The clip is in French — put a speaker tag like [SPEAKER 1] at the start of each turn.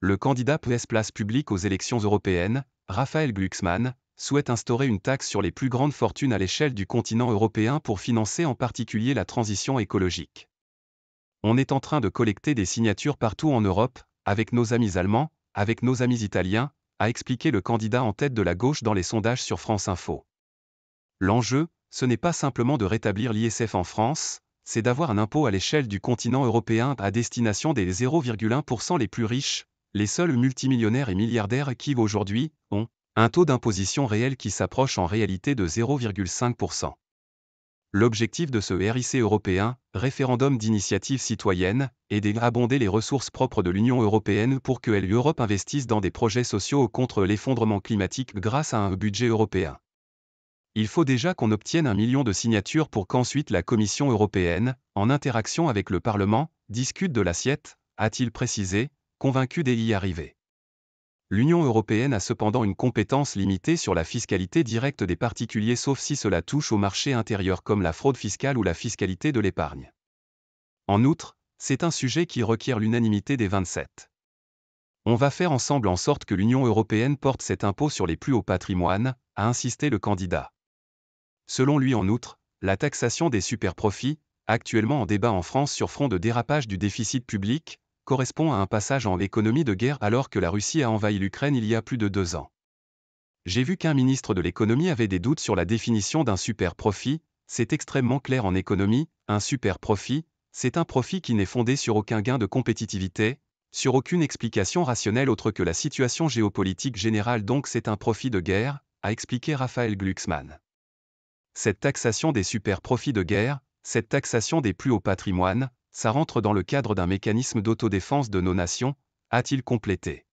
[SPEAKER 1] le candidat PS Place Publique aux élections européennes, Raphaël Glucksmann, souhaite instaurer une taxe sur les plus grandes fortunes à l'échelle du continent européen pour financer en particulier la transition écologique. On est en train de collecter des signatures partout en Europe, avec nos amis allemands, avec nos amis italiens, a expliqué le candidat en tête de la gauche dans les sondages sur France Info. L'enjeu, ce n'est pas simplement de rétablir l'ISF en France, c'est d'avoir un impôt à l'échelle du continent européen à destination des 0,1% les plus riches, les seuls multimillionnaires et milliardaires qui aujourd'hui ont un taux d'imposition réel qui s'approche en réalité de 0,5%. L'objectif de ce RIC européen, référendum d'initiative citoyenne, est d'abonder les ressources propres de l'Union européenne pour que l'Europe e investisse dans des projets sociaux contre l'effondrement climatique grâce à un budget européen. Il faut déjà qu'on obtienne un million de signatures pour qu'ensuite la Commission européenne, en interaction avec le Parlement, discute de l'assiette, a-t-il précisé, convaincu d'y arriver. L'Union européenne a cependant une compétence limitée sur la fiscalité directe des particuliers sauf si cela touche au marché intérieur comme la fraude fiscale ou la fiscalité de l'épargne. En outre, c'est un sujet qui requiert l'unanimité des 27. On va faire ensemble en sorte que l'Union européenne porte cet impôt sur les plus hauts patrimoines, a insisté le candidat. Selon lui en outre, la taxation des superprofits, actuellement en débat en France sur front de dérapage du déficit public, correspond à un passage en économie de guerre alors que la Russie a envahi l'Ukraine il y a plus de deux ans. J'ai vu qu'un ministre de l'économie avait des doutes sur la définition d'un super profit, c'est extrêmement clair en économie, un super profit, c'est un profit qui n'est fondé sur aucun gain de compétitivité, sur aucune explication rationnelle autre que la situation géopolitique générale donc c'est un profit de guerre, a expliqué Raphaël Glucksmann. Cette taxation des super profits de guerre, cette taxation des plus hauts patrimoines, ça rentre dans le cadre d'un mécanisme d'autodéfense de nos nations, a-t-il complété.